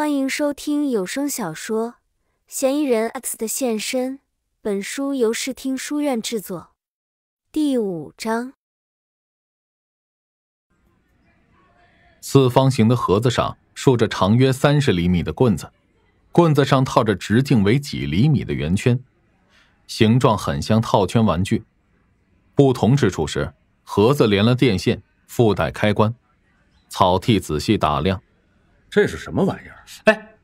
欢迎收听有声小说《嫌疑人 X 的现身》。本书由视听书院制作。第五章。四方形的盒子上竖着长约三十厘米的棍子，棍子上套着直径为几厘米的圆圈，形状很像套圈玩具。不同之处是，盒子连了电线，附带开关。草蒂仔细打量。这是什么玩意儿？哎，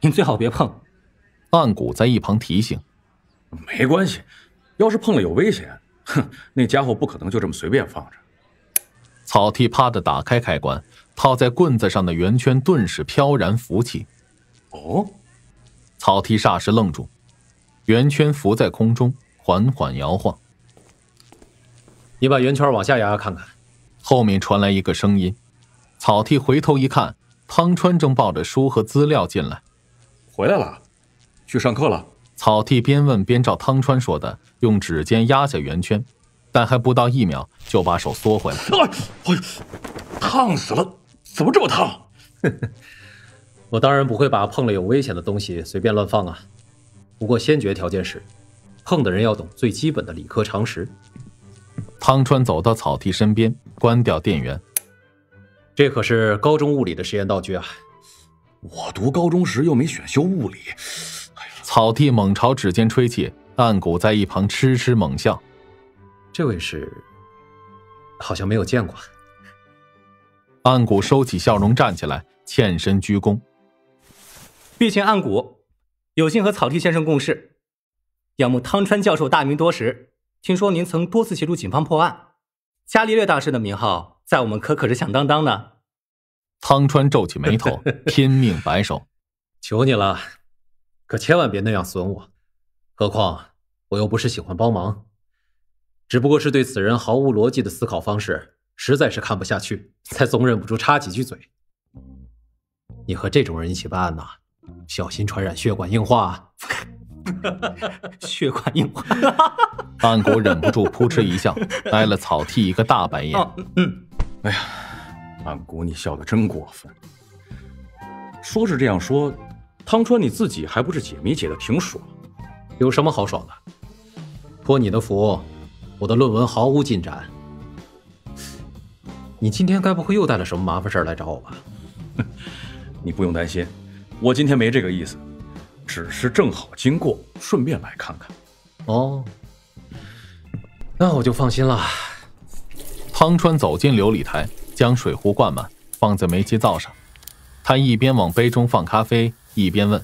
您最好别碰。暗谷在一旁提醒。没关系，要是碰了有危险。哼，那家伙不可能就这么随便放着。草剃啪的打开开关，套在棍子上的圆圈顿时飘然浮起。哦，草剃霎时愣住，圆圈浮在空中，缓缓摇晃。你把圆圈往下压压看看。后面传来一个声音。草剃回头一看，汤川正抱着书和资料进来，回来了，去上课了。草剃边问边照汤川说的，用指尖压下圆圈，但还不到一秒就把手缩回来。哎，烫死了！怎么这么烫？我当然不会把碰了有危险的东西随便乱放啊。不过先决条件是，碰的人要懂最基本的理科常识。汤川走到草剃身边，关掉电源。这可是高中物理的实验道具啊！我读高中时又没选修物理。草地猛朝指尖吹气，暗谷在一旁痴痴猛笑。这位是？好像没有见过。暗谷收起笑容，站起来，欠身鞠躬。毕竟暗谷，有幸和草地先生共事，仰慕汤川教授大名多时，听说您曾多次协助警方破案，伽利略大师的名号。在我们可可是响当当的，汤川皱起眉头，拼命摆手：“求你了，可千万别那样损我。何况我又不是喜欢帮忙，只不过是对此人毫无逻辑的思考方式，实在是看不下去，才总忍不住插几句嘴。你和这种人一起办案呐，小心传染血管硬化。”“血管硬化。”岸谷忍不住扑哧一笑，挨了草剃一个大白眼。嗯。哎呀，曼姑，你笑得真过分。说是这样说，汤川你自己还不是解谜解的挺爽？有什么好爽的？托你的福，我的论文毫无进展。你今天该不会又带了什么麻烦事儿来找我吧？你不用担心，我今天没这个意思，只是正好经过，顺便来看看。哦，那我就放心了。汤川走进琉璃台，将水壶灌满，放在煤气灶上。他一边往杯中放咖啡，一边问：“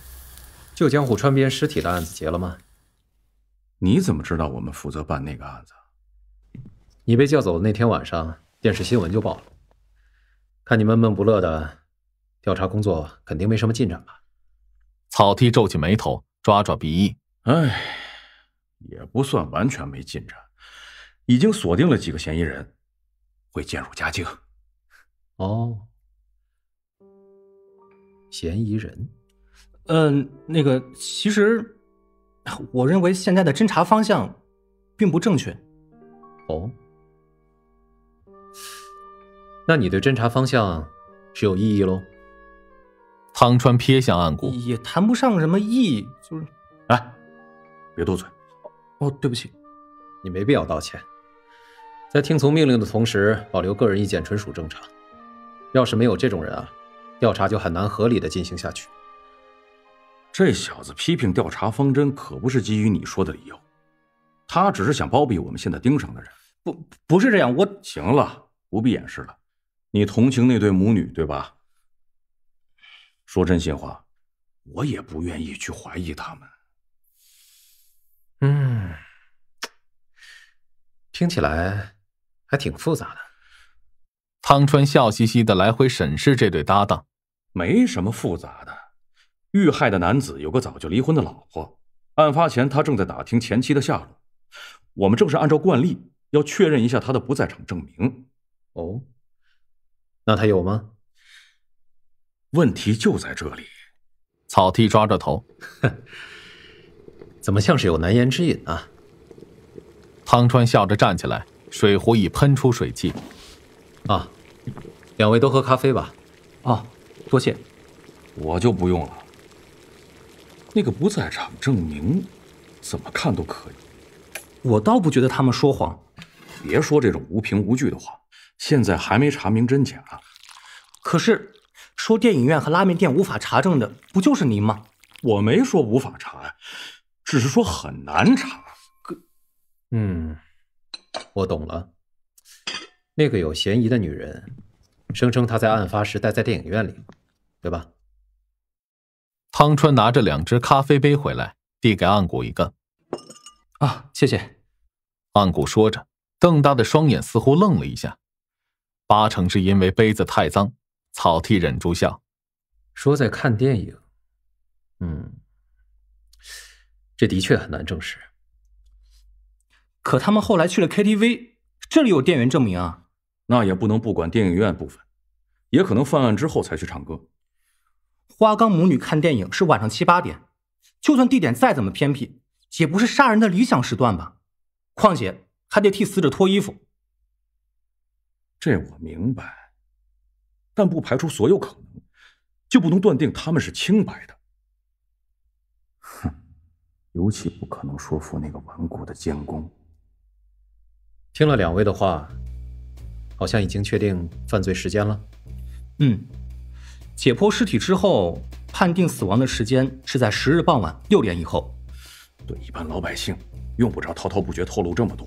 就江户川边尸体的案子结了吗？”“你怎么知道我们负责办那个案子？”“你被叫走的那天晚上，电视新闻就报了。看你闷闷不乐的，调查工作肯定没什么进展吧？”草剃皱起眉头，抓抓鼻翼：“哎，也不算完全没进展，已经锁定了几个嫌疑人。”会渐入佳境。哦，嫌疑人。嗯，那个，其实，我认为现在的侦查方向，并不正确。哦，那你的侦查方向，是有异议喽？汤川瞥向暗谷，也谈不上什么异议，就是，哎，别多嘴。哦，对不起，你没必要道歉。在听从命令的同时保留个人意见，纯属正常。要是没有这种人啊，调查就很难合理的进行下去。这小子批评调查方针，可不是基于你说的理由，他只是想包庇我们现在盯上的人。不，不是这样。我行了，不必掩饰了。你同情那对母女，对吧？说真心话，我也不愿意去怀疑他们。嗯，听起来。还挺复杂的。汤川笑嘻嘻的来回审视这对搭档，没什么复杂的。遇害的男子有个早就离婚的老婆，案发前他正在打听前妻的下落。我们正是按照惯例，要确认一下他的不在场证明。哦，那他有吗？问题就在这里。草剃抓着头，怎么像是有难言之隐呢？汤川笑着站起来。水壶已喷出水迹。啊，两位都喝咖啡吧。啊多谢，我就不用了。那个不在场证明，怎么看都可以。我倒不觉得他们说谎。别说这种无凭无据的话，现在还没查明真假。可是，说电影院和拉面店无法查证的，不就是您吗？我没说无法查，只是说很难查。可，嗯。我懂了，那个有嫌疑的女人声称她在案发时待在电影院里，对吧？汤川拿着两只咖啡杯回来，递给岸谷一个。啊，谢谢。岸谷说着，瞪大的双眼似乎愣了一下，八成是因为杯子太脏。草剃忍住笑，说在看电影。嗯，这的确很难证实。可他们后来去了 KTV，这里有店员证明啊。那也不能不管电影院部分，也可能犯案之后才去唱歌。花岗母女看电影是晚上七八点，就算地点再怎么偏僻，也不是杀人的理想时段吧？况且还得替死者脱衣服，这我明白，但不排除所有可能，就不能断定他们是清白的。哼，尤其不可能说服那个顽固的监工。听了两位的话，好像已经确定犯罪时间了。嗯，解剖尸体之后，判定死亡的时间是在十日傍晚六点以后。对一般老百姓，用不着滔滔不绝透露这么多。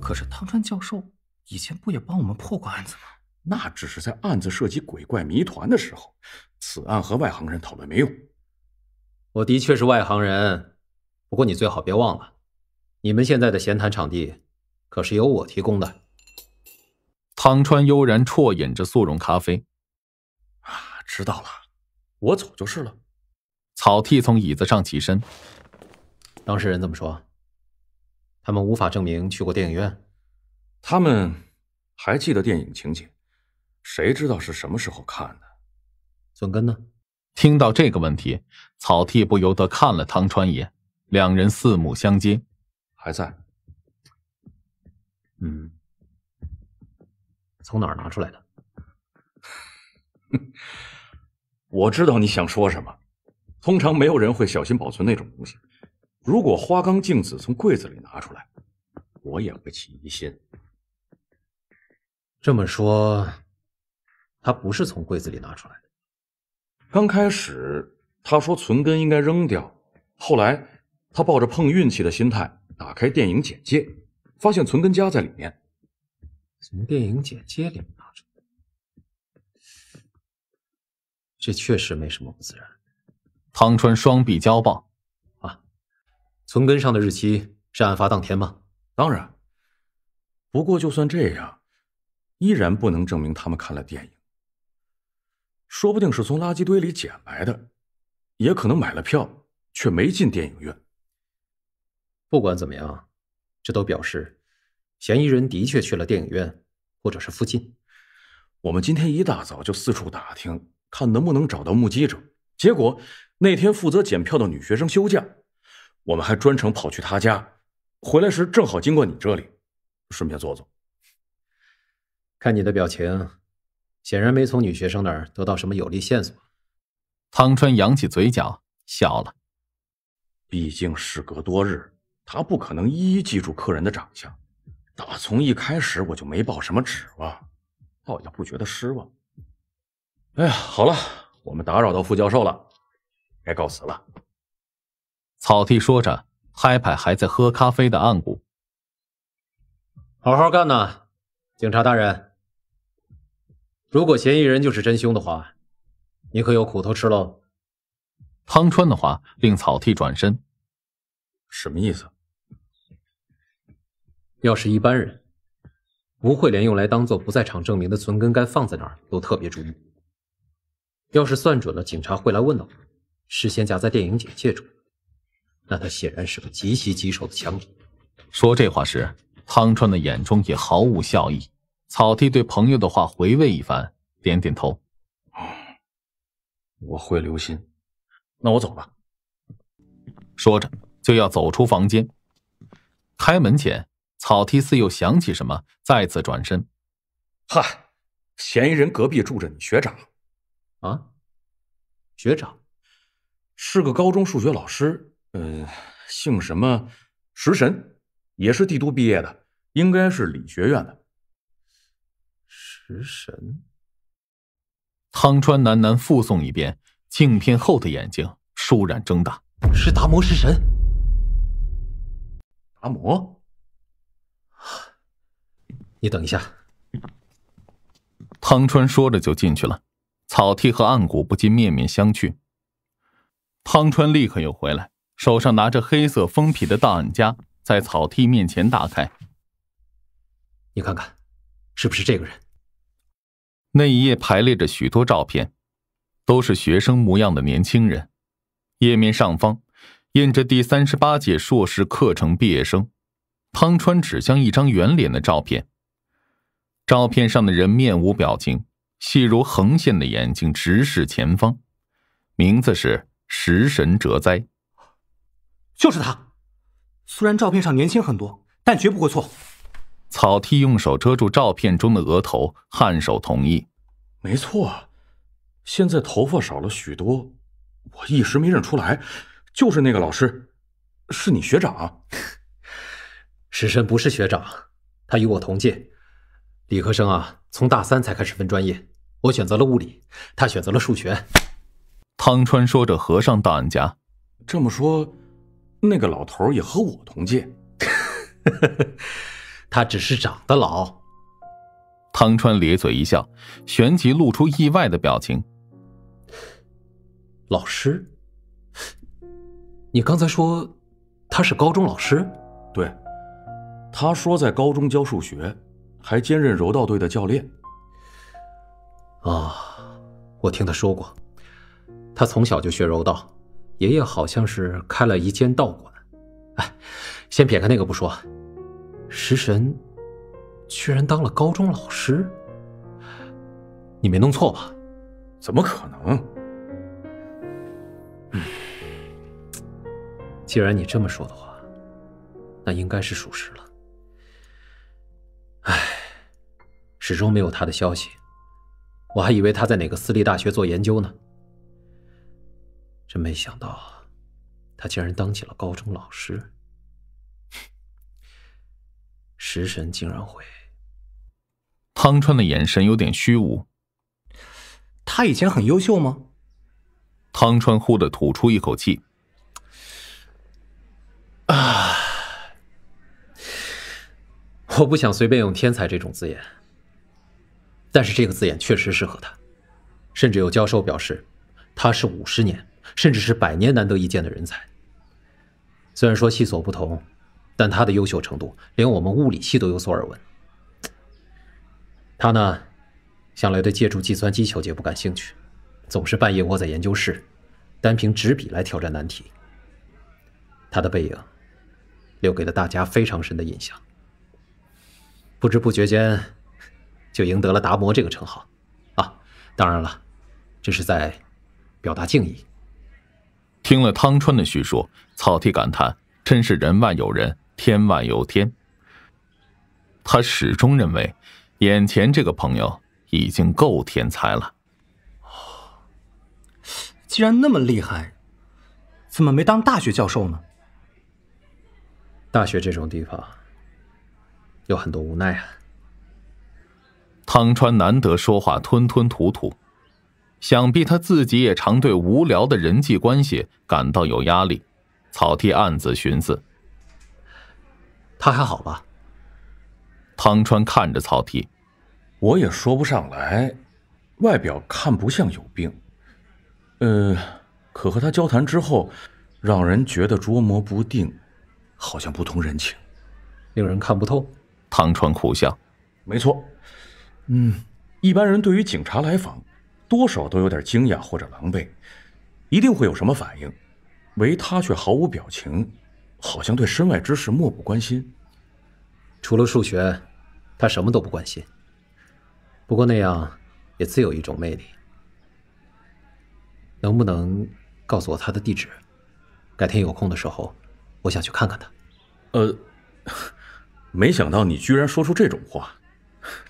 可是汤川教授以前不也帮我们破过案子吗？那只是在案子涉及鬼怪谜团的时候，此案和外行人讨论没用。我的确是外行人，不过你最好别忘了。你们现在的闲谈场地，可是由我提供的。汤川悠然啜饮着速溶咖啡。啊，知道了，我走就是了。草剃从椅子上起身。当事人怎么说？他们无法证明去过电影院。他们还记得电影情节，谁知道是什么时候看的？孙根呢？听到这个问题，草剃不由得看了汤川一眼，两人四目相接。还在，嗯，从哪儿拿出来的？我知道你想说什么。通常没有人会小心保存那种东西。如果花冈镜子从柜子里拿出来，我也会起疑心。这么说，他不是从柜子里拿出来的。刚开始他说存根应该扔掉，后来他抱着碰运气的心态。打开电影简介，发现存根夹在里面。从电影简介里面拿出，这确实没什么不自然。汤川双臂交抱，啊，存根上的日期是案发当天吗？当然。不过就算这样，依然不能证明他们看了电影。说不定是从垃圾堆里捡来的，也可能买了票却没进电影院。不管怎么样，这都表示，嫌疑人的确去了电影院，或者是附近。我们今天一大早就四处打听，看能不能找到目击者。结果那天负责检票的女学生休假，我们还专程跑去她家，回来时正好经过你这里，顺便坐坐。看你的表情，显然没从女学生那儿得到什么有力线索。汤川扬起嘴角笑了，毕竟事隔多日。他不可能一一记住客人的长相，打从一开始我就没抱什么指望，倒也不觉得失望。哎呀，好了，我们打扰到副教授了，该告辞了。草剃说着，拍拍还在喝咖啡的暗谷：“好好干呐，警察大人。如果嫌疑人就是真凶的话，你可有苦头吃喽。汤川的话令草剃转身。什么意思？要是一般人，吴慧莲用来当做不在场证明的存根，该放在哪儿都特别注意。要是算准了警察会来问的话，事先夹在电影简介中，那他显然是个极其棘手的强说这话时，汤川的眼中也毫无笑意。草剃对朋友的话回味一番，点点头。我会留心。那我走了。说着。就要走出房间，开门前，草剃寺又想起什么，再次转身。嗨，嫌疑人隔壁住着你学长，啊，学长，是个高中数学老师，嗯，姓什么？食神，也是帝都毕业的，应该是理学院的。食神，汤川喃喃复诵一遍，镜片后的眼睛倏然睁大，是达摩食神。阿母，你等一下。汤川说着就进去了。草剃和暗谷不禁面面相觑。汤川立刻又回来，手上拿着黑色封皮的档案夹，在草剃面前打开。你看看，是不是这个人？那一页排列着许多照片，都是学生模样的年轻人。页面上方。印着第三十八届硕士课程毕业生，汤川指向一张圆脸的照片。照片上的人面无表情，细如横线的眼睛直视前方。名字是食神哲哉，就是他。虽然照片上年轻很多，但绝不会错。草剃用手遮住照片中的额头，颔首同意。没错，现在头发少了许多，我一时没认出来。就是那个老师，是你学长。石深不是学长，他与我同届。理科生啊，从大三才开始分专业。我选择了物理，他选择了数学。汤川说着合上档案夹。这么说，那个老头也和我同届。他只是长得老。汤川咧嘴一笑，旋即露出意外的表情。老师。你刚才说，他是高中老师？对，他说在高中教数学，还兼任柔道队的教练。啊，我听他说过，他从小就学柔道，爷爷好像是开了一间道馆。哎，先撇开那个不说，食神居然当了高中老师，你没弄错吧？怎么可能？既然你这么说的话，那应该是属实了。唉，始终没有他的消息，我还以为他在哪个私立大学做研究呢，真没想到，他竟然当起了高中老师。食神竟然会……汤川的眼神有点虚无。他以前很优秀吗？汤川呼地吐出一口气。我不想随便用“天才”这种字眼，但是这个字眼确实适合他。甚至有教授表示，他是五十年甚至是百年难得一见的人才。虽然说系所不同，但他的优秀程度连我们物理系都有所耳闻。他呢，向来对借助计算机求解不感兴趣，总是半夜窝在研究室，单凭纸笔来挑战难题。他的背影，留给了大家非常深的印象。不知不觉间，就赢得了“达摩”这个称号，啊，当然了，这是在表达敬意。听了汤川的叙述，草剃感叹：“真是人外有人，天外有天。”他始终认为，眼前这个朋友已经够天才了。哦，既然那么厉害，怎么没当大学教授呢？大学这种地方。有很多无奈啊。汤川难得说话吞吞吐吐，想必他自己也常对无聊的人际关系感到有压力。草剃暗自寻思，他还好吧？汤川看着草剃，我也说不上来，外表看不像有病，呃，可和他交谈之后，让人觉得捉摸不定，好像不通人情，令人看不透。唐川苦笑：“没错，嗯，一般人对于警察来访，多少都有点惊讶或者狼狈，一定会有什么反应，唯他却毫无表情，好像对身外之事漠不关心。除了数学，他什么都不关心。不过那样也自有一种魅力。能不能告诉我他的地址？改天有空的时候，我想去看看他。”呃。没想到你居然说出这种话，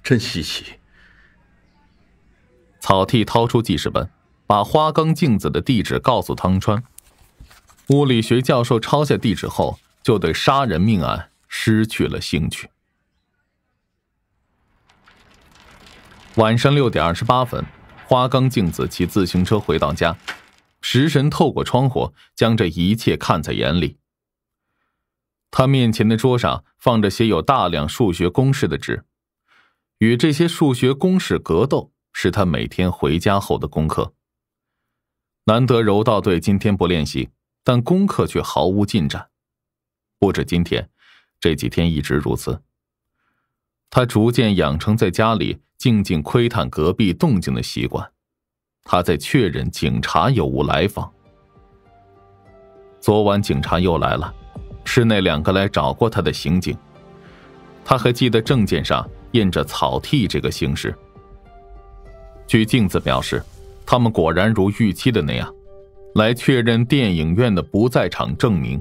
真稀奇。草剃掏出记事本，把花冈镜子的地址告诉汤川。物理学教授抄下地址后，就对杀人命案失去了兴趣。晚上六点二十八分，花冈镜子骑自行车回到家，食神透过窗户将这一切看在眼里。他面前的桌上放着写有大量数学公式的纸，与这些数学公式格斗是他每天回家后的功课。难得柔道队今天不练习，但功课却毫无进展。不止今天，这几天一直如此。他逐渐养成在家里静静窥探隔壁动静的习惯。他在确认警察有无来访。昨晚警察又来了。是那两个来找过他的刑警，他还记得证件上印着草剃这个姓氏。据镜子表示，他们果然如预期的那样，来确认电影院的不在场证明。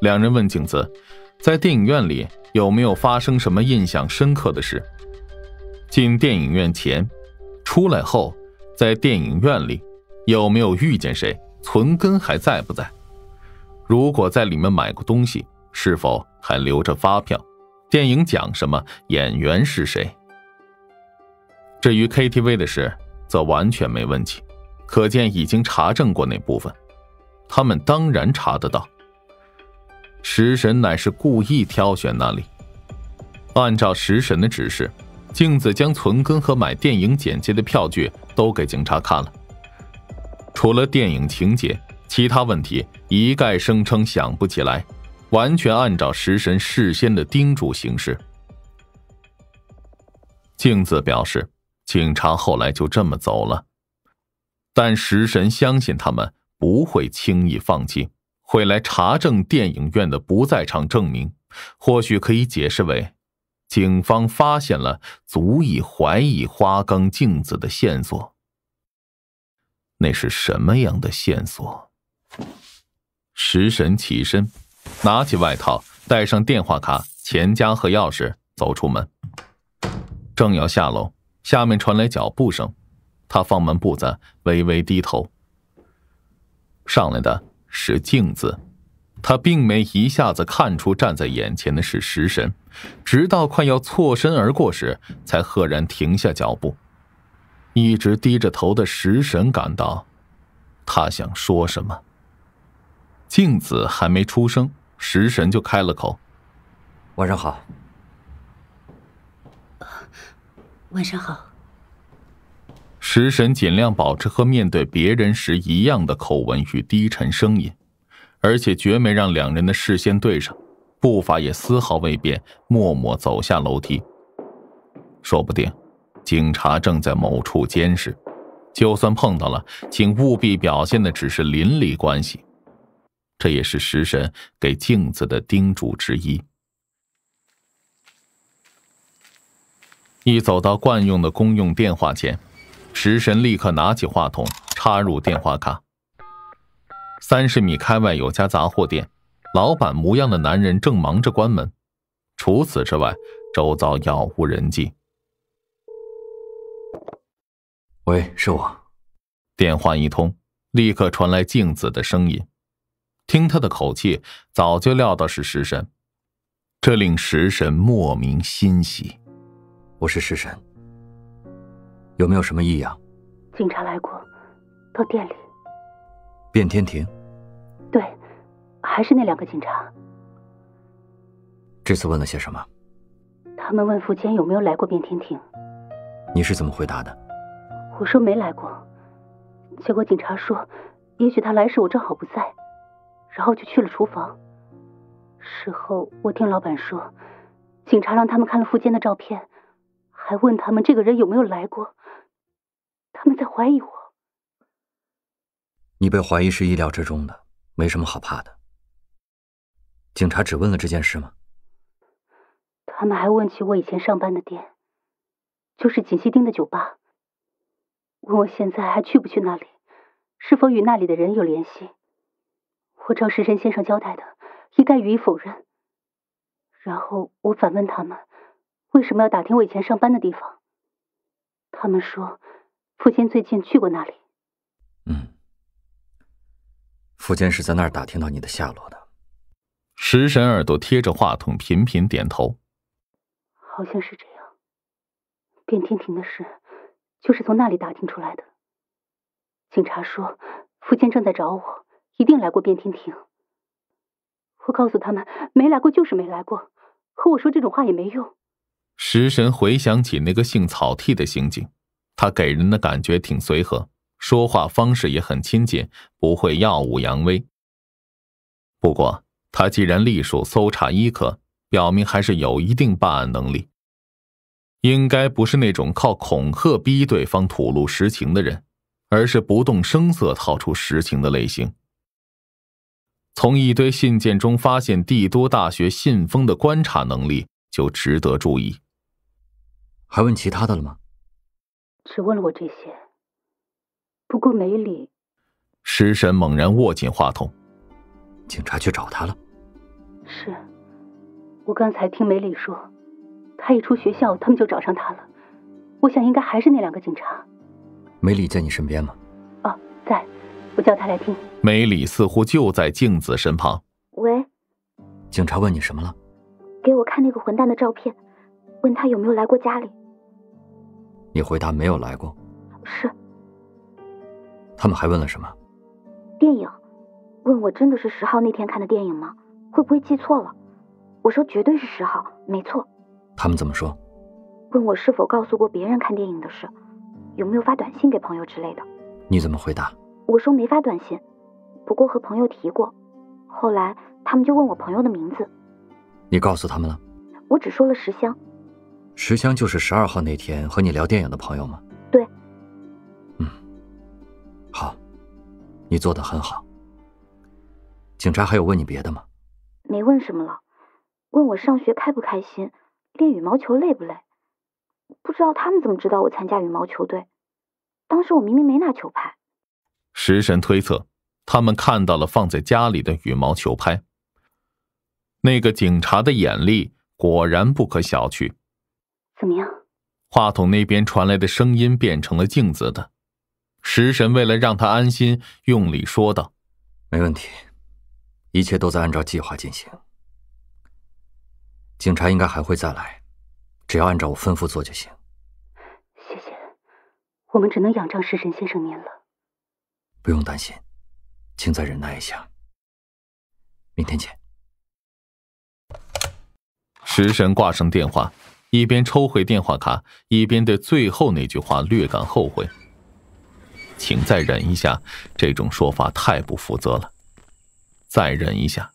两人问镜子，在电影院里有没有发生什么印象深刻的事？进电影院前、出来后，在电影院里有没有遇见谁？存根还在不在？如果在里面买过东西，是否还留着发票？电影讲什么？演员是谁？至于 KTV 的事，则完全没问题。可见已经查证过那部分，他们当然查得到。食神乃是故意挑选那里。按照食神的指示，镜子将存根和买电影剪接的票据都给警察看了，除了电影情节。其他问题一概声称想不起来，完全按照食神事先的叮嘱行事。镜子表示，警察后来就这么走了，但食神相信他们不会轻易放弃，会来查证电影院的不在场证明。或许可以解释为，警方发现了足以怀疑花冈镜子的线索。那是什么样的线索？食神起身，拿起外套，带上电话卡、钱夹和钥匙，走出门。正要下楼，下面传来脚步声，他放慢步子，微微低头。上来的是镜子，他并没一下子看出站在眼前的是食神，直到快要错身而过时，才赫然停下脚步。一直低着头的食神感到，他想说什么。镜子还没出声，食神就开了口：“晚上好。”“晚上好。”食神尽量保持和面对别人时一样的口吻与低沉声音，而且绝没让两人的视线对上，步伐也丝毫未变，默默走下楼梯。说不定警察正在某处监视，就算碰到了，请务必表现的只是邻里关系。这也是食神给镜子的叮嘱之一。一走到惯用的公用电话前，食神立刻拿起话筒，插入电话卡。三十米开外有家杂货店，老板模样的男人正忙着关门。除此之外，周遭杳无人迹。喂，是我。电话一通，立刻传来镜子的声音。听他的口气，早就料到是食神，这令食神莫名欣喜。我是食神，有没有什么异样？警察来过，到店里。变天庭？对，还是那两个警察。这次问了些什么？他们问福谦有没有来过变天庭。你是怎么回答的？我说没来过。结果警察说，也许他来时我正好不在。然后就去了厨房。事后我听老板说，警察让他们看了付坚的照片，还问他们这个人有没有来过。他们在怀疑我。你被怀疑是意料之中的，没什么好怕的。警察只问了这件事吗？他们还问起我以前上班的店，就是锦西丁的酒吧，问我现在还去不去那里，是否与那里的人有联系。我照石神先生交代的，一概予以否认。然后我反问他们，为什么要打听我以前上班的地方？他们说，父亲最近去过那里。嗯，父亲是在那儿打听到你的下落的。食神耳朵贴着话筒，频频点头。好像是这样。变天庭的事，就是从那里打听出来的。警察说，福亲正在找我。一定来过边听亭。我告诉他们没来过就是没来过，和我说这种话也没用。食神回想起那个姓草剃的刑警，他给人的感觉挺随和，说话方式也很亲切，不会耀武扬威。不过他既然隶属搜查一科，表明还是有一定办案能力，应该不是那种靠恐吓逼对方吐露实情的人，而是不动声色套出实情的类型。从一堆信件中发现帝都大学信封的观察能力就值得注意。还问其他的了吗？只问了我这些。不过梅里……食神猛然握紧话筒。警察去找他了。是。我刚才听梅里说，他一出学校，他们就找上他了。我想应该还是那两个警察。梅里在你身边吗？哦，在。我叫他来听。梅里似乎就在镜子身旁。喂，警察问你什么了？给我看那个混蛋的照片，问他有没有来过家里。你回答没有来过。是。他们还问了什么？电影，问我真的是十号那天看的电影吗？会不会记错了？我说绝对是十号，没错。他们怎么说？问我是否告诉过别人看电影的事，有没有发短信给朋友之类的？你怎么回答？我说没发短信，不过和朋友提过。后来他们就问我朋友的名字。你告诉他们了？我只说了石香。石香就是十二号那天和你聊电影的朋友吗？对。嗯，好，你做的很好。警察还有问你别的吗？没问什么了，问我上学开不开心，练羽毛球累不累。不知道他们怎么知道我参加羽毛球队，当时我明明没拿球拍。食神推测，他们看到了放在家里的羽毛球拍。那个警察的眼力果然不可小觑。怎么样？话筒那边传来的声音变成了镜子的。食神为了让他安心，用力说道：“没问题，一切都在按照计划进行。警察应该还会再来，只要按照我吩咐做就行。”谢谢，我们只能仰仗食神先生您了。不用担心，请再忍耐一下。明天见。食神挂上电话，一边抽回电话卡，一边对最后那句话略感后悔。请再忍一下，这种说法太不负责了。再忍一下，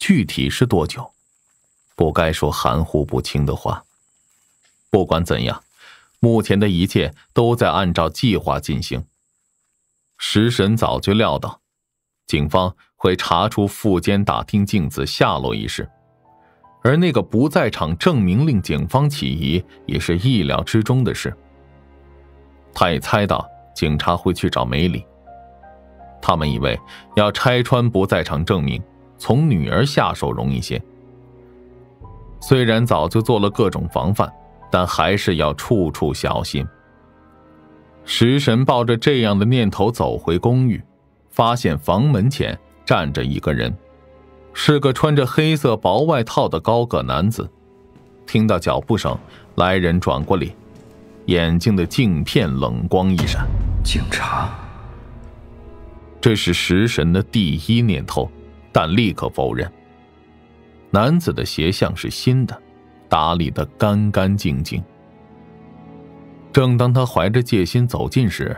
具体是多久？不该说含糊不清的话。不管怎样，目前的一切都在按照计划进行。石神早就料到，警方会查出富坚打听镜子下落一事，而那个不在场证明令警方起疑也是意料之中的事。他也猜到警察会去找梅里，他们以为要拆穿不在场证明，从女儿下手容易些。虽然早就做了各种防范，但还是要处处小心。食神抱着这样的念头走回公寓，发现房门前站着一个人，是个穿着黑色薄外套的高个男子。听到脚步声，来人转过脸，眼睛的镜片冷光一闪。警察。这是食神的第一念头，但立刻否认。男子的鞋像是新的，打理得干干净净。正当他怀着戒心走近时，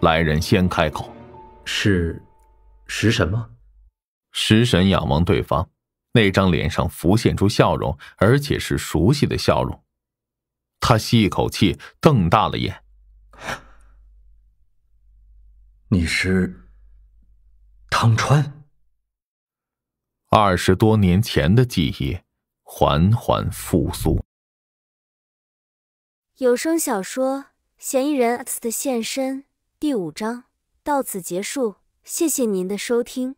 来人先开口：“是食神吗？”食神仰望对方，那张脸上浮现出笑容，而且是熟悉的笑容。他吸一口气，瞪大了眼：“你是汤川？”二十多年前的记忆缓缓复苏。有声小说《嫌疑人 X 的现身》第五章到此结束，谢谢您的收听。